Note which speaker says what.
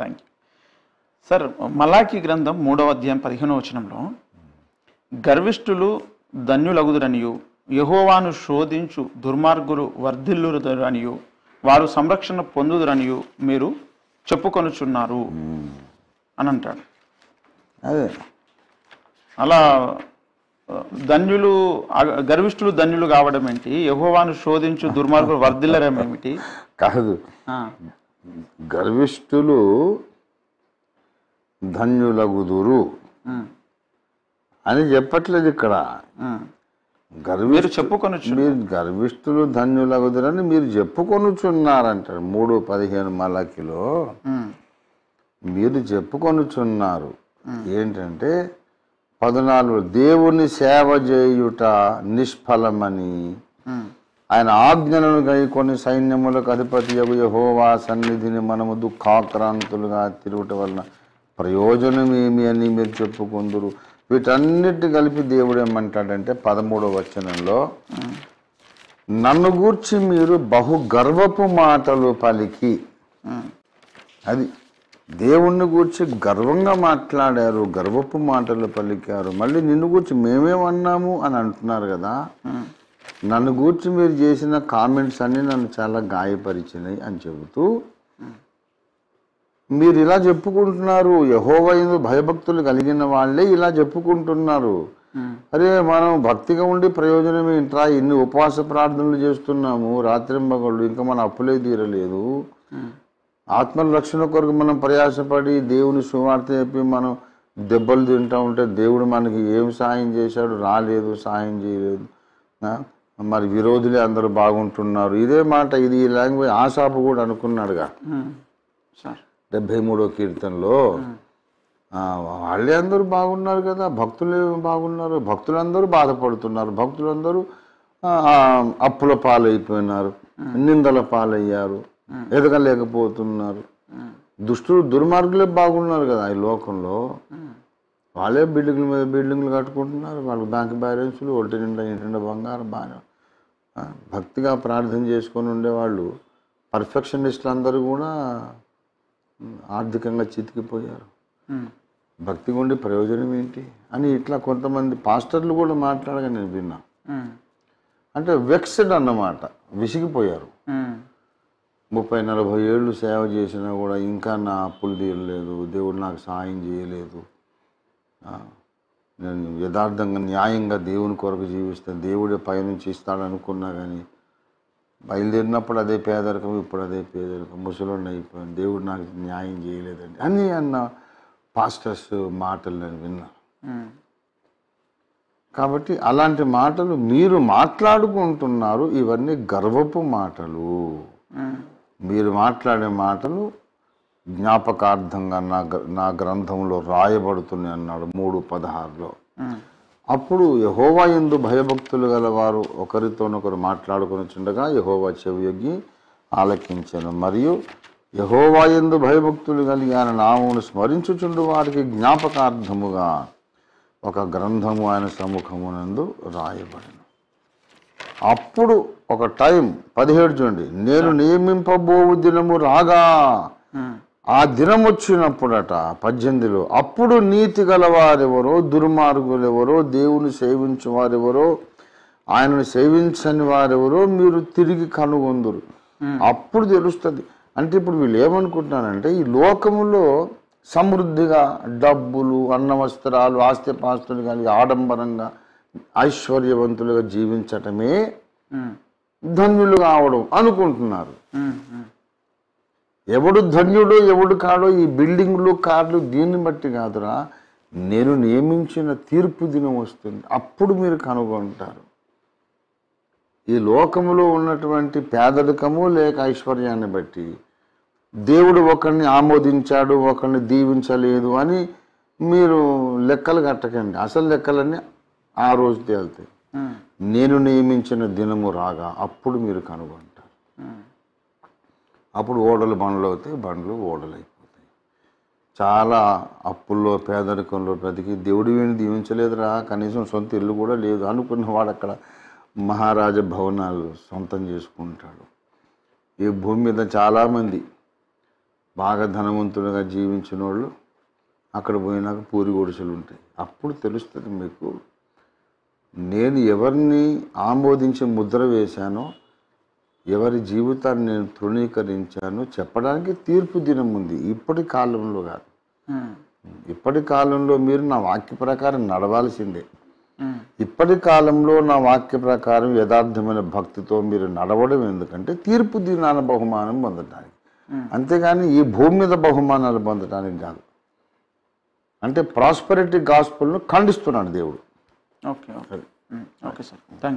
Speaker 1: thank you sir మలాఖీ గ్రంథం మూడవ అధ్యాయం పదిహేను వచనంలో గర్విష్ఠులు ధన్యులగుదురనియు యహోవాను శోధించు దుర్మార్గులు వర్ధిల్లురనియు వారు సంరక్షణ పొందుదురనియు మీరు చెప్పుకొనుచున్నారు అని అంటాడు అదే అలా ధన్యులు గర్విష్ఠులు ధన్యులు కావడం ఏంటి యహోవాను శోధించు దుర్మార్గులు వర్ధిల్లరేమేమిటి కాదు గర్విష్ఠులు ధన్యులగుదురు అని చెప్పట్లేదు ఇక్కడ మీరు చెప్పుకొనొచ్చు మీరు గర్విష్ఠులు ధన్యులగుదురని మీరు చెప్పుకొనుచున్నారంటారు మూడు పదిహేను మలకిలో మీరు చెప్పుకొనుచున్నారు ఏంటంటే పద్నాలుగు దేవుని సేవ చేయుట నిష్ఫలమని ఆయన ఆజ్ఞలను గైకొని సైన్యములకు అధిపతి యగు యహోవా సన్నిధిని మనము దుఃఖాక్రాంతులుగా తిరుగుట వలన ప్రయోజనమేమి అని మీరు చెప్పుకుందరు వీటన్నిటి కలిపి దేవుడు ఏమంటాడంటే పదమూడవ వచనంలో నన్ను గూర్చి మీరు బహు గర్వపు మాటలు పలికి అది దేవుణ్ణి గూర్చి గర్వంగా మాట్లాడారు గర్వపు మాటలు పలికారు మళ్ళీ నిన్ను గూర్చి మేమేమన్నాము అని అంటున్నారు కదా నన్ను గూర్చి మీరు చేసిన కామెంట్స్ అన్నీ నన్ను చాలా గాయపరిచినాయి అని చెబుతూ మీరు ఇలా చెప్పుకుంటున్నారు యహోవైందు భయభక్తులు కలిగిన వాళ్ళే ఇలా చెప్పుకుంటున్నారు అరే మనం భక్తిగా ఉండి ప్రయోజనం ఏంట్రా ఇన్ని ఉపవాస ప్రార్థనలు చేస్తున్నాము మగళ్ళు ఇంకా మన అప్పులే తీరలేదు ఆత్మ రక్షణ కొరకు మనం ప్రయాసపడి దేవుని సువార్త చెప్పి మనం దెబ్బలు తింటా ఉంటే దేవుడు మనకి ఏం సాయం చేశాడు రాలేదు సాయం చేయలేదు మరి విరోధులే అందరూ బాగుంటున్నారు ఇదే మాట ఇది ఈ లాంగ్వేజ్ ఆశాపు కూడా అనుకున్నాడుగా డెబ్బై మూడో కీర్తనలో వాళ్ళే అందరూ బాగున్నారు కదా భక్తులే బాగున్నారు భక్తులందరూ బాధపడుతున్నారు భక్తులందరూ అప్పుల పాలైపోయినారు నిందల పాలయ్యారు ఎదగలేకపోతున్నారు దుష్టులు దుర్మార్గులే బాగున్నారు కదా ఈ లోకంలో వాళ్ళే బిల్డింగ్ల మీద బిల్డింగ్లు కట్టుకుంటున్నారు వాళ్ళకి బ్యాంక్ బ్యాలెన్స్లు ఒకటి నిండా ఇంటి బంగారం బాగా భక్తిగా ప్రార్థన చేసుకొని ఉండేవాళ్ళు పర్ఫెక్షనిస్టులు అందరూ కూడా ఆర్థికంగా చితికిపోయారు భక్తిగా ఉండే ప్రయోజనం ఏంటి అని ఇట్లా కొంతమంది పాస్టర్లు కూడా మాట్లాడగా నేను విన్నా అంటే వెక్స్డ్ అన్నమాట విసిగిపోయారు ముప్పై నలభై ఏళ్ళు సేవ చేసినా కూడా ఇంకా నా అప్పులు తీరలేదు దేవుడు నాకు సాయం చేయలేదు నేను యథార్థంగా న్యాయంగా దేవుని కొరకు జీవిస్తాను దేవుడే ఇస్తాడు అనుకున్నా కానీ బయలుదేరినప్పుడు అదే పేదరికం ఇప్పుడు అదే పేదరికం ముసలుండి అయిపోయింది దేవుడు నాకు న్యాయం చేయలేదండి అని అన్న పాస్టర్స్ మాటలు నేను విన్నా కాబట్టి అలాంటి మాటలు మీరు మాట్లాడుకుంటున్నారు ఇవన్నీ గర్వపు మాటలు మీరు మాట్లాడే మాటలు జ్ఞాపకార్థంగా నా నా గ్రంథంలో రాయబడుతుంది అన్నాడు మూడు పదహారులో అప్పుడు యహోవా ఎందు భయభక్తులు గలవారు ఒకరితోనొకరు మాట్లాడుకుని చుండగా యహోవా చెవియొగ్గి ఆలకించను మరియు యహోవా ఎందు భయభక్తులు కలిగి ఆయన స్మరించుచుండు వారికి జ్ఞాపకార్థముగా ఒక గ్రంథము ఆయన సముఖమునందు రాయబడిను అప్పుడు ఒక టైం పదిహేడు చూడండి నేను నియమింపబోవు దినము రాగా ఆ దినం వచ్చినప్పుడట పద్దెనిమిదిలో అప్పుడు నీతి గలవారెవరో దుర్మార్గులెవరో దేవుని సేవించు వారెవరో ఆయనను సేవించని వారెవరో మీరు తిరిగి కనుగొందరు అప్పుడు తెలుస్తుంది అంటే ఇప్పుడు వీళ్ళు ఏమనుకుంటున్నారంటే ఈ లోకములో సమృద్ధిగా డబ్బులు అన్న ఆస్తి ఆస్తిపాస్తులు కలిగి ఆడంబరంగా ఐశ్వర్యవంతులుగా జీవించటమే ధన్యులు కావడం అనుకుంటున్నారు ఎవడు ధన్యుడో ఎవడు కాడో ఈ బిల్డింగ్లు కార్లు దీన్ని బట్టి కాదురా నేను నియమించిన తీర్పు దినం వస్తుంది అప్పుడు మీరు కనుగొంటారు ఈ లోకములో ఉన్నటువంటి పేదరికము లేక ఐశ్వర్యాన్ని బట్టి దేవుడు ఒకరిని ఆమోదించాడు ఒకరిని దీవించలేదు అని మీరు లెక్కలు కట్టకండి అసలు లెక్కలన్నీ ఆ రోజు తేలుతాయి నేను నియమించిన దినము రాగా అప్పుడు మీరు కనుగొంటారు అప్పుడు ఓడలు బండ్లు అవుతాయి బండ్లు ఓడలు అయిపోతాయి చాలా అప్పుల్లో పేదరికంలో బ్రతికి దేవుడు వీణి దీవించలేదురా కనీసం సొంత ఇల్లు కూడా లేదు అనుకున్నవాడు అక్కడ మహారాజ భవనాలు సొంతం చేసుకుంటాడు ఈ భూమి మీద చాలామంది బాగా ధనవంతులుగా జీవించిన వాళ్ళు అక్కడ పోయినాక పూరి గొడుసులు ఉంటాయి అప్పుడు తెలుస్తుంది మీకు నేను ఎవరిని ఆమోదించే ముద్ర వేశానో ఎవరి జీవితాన్ని నేను తృణీకరించానో చెప్పడానికి తీర్పు దినం ఉంది ఇప్పటి కాలంలో కాదు ఇప్పటి కాలంలో మీరు నా వాక్య ప్రకారం నడవాల్సిందే ఇప్పటి కాలంలో నా వాక్య ప్రకారం యథార్థమైన భక్తితో మీరు నడవడం ఎందుకంటే తీర్పు దినాన బహుమానం పొందడానికి అంతేగాని ఈ భూమి మీద బహుమానాలు పొందడానికి కాదు అంటే ప్రాస్పరిటీ గాస్పుల్ను ఖండిస్తున్నాడు దేవుడు ఓకే ఓకే సార్ థ్యాంక్